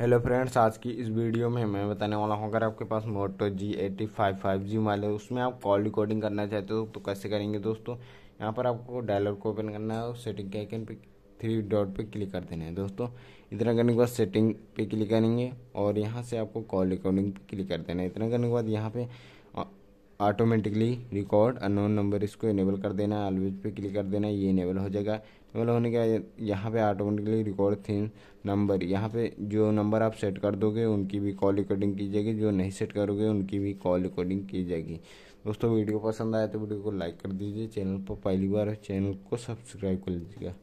hello friends आज की इस वीडियो में मैं बताने वाला हूँ अगर आपके पास Moto G eighty five five G mobile है उसमें आप कॉल रिकॉर्डिंग करना चाहते हो तो कैसे करेंगे दोस्तों यहाँ पर आपको डायलर को ओपन करना है और सेटिंग के आइकन पे थ्री डॉट पे क्लिक कर देना है दोस्तों इतना करने के बाद सेटिंग पे क्लिक करेंगे और यहाँ से आपको कॉल रिकॉर्डिंग पे क्लिक कर देना है इतना करने के बाद यहाँ पर ऑटोमेटिकली रिकॉर्ड अनोन नंबर इसको इनेबल कर देना है ऑलवेज पे क्लिक कर देना ये इनेबल हो जाएगा इनेबल होने के बाद यहाँ पे ऑटोमेटिकली रिकॉर्ड थी नंबर यहाँ पे जो नंबर आप सेट कर दोगे उनकी भी कॉल रिकॉर्डिंग की जाएगी जो नहीं सेट करोगे उनकी भी कॉल रिकॉर्डिंग की जाएगी दोस्तों वीडियो पसंद आए तो वीडियो को लाइक कर दीजिए चैनल पर पहली बार चैनल को सब्सक्राइब कर लीजिएगा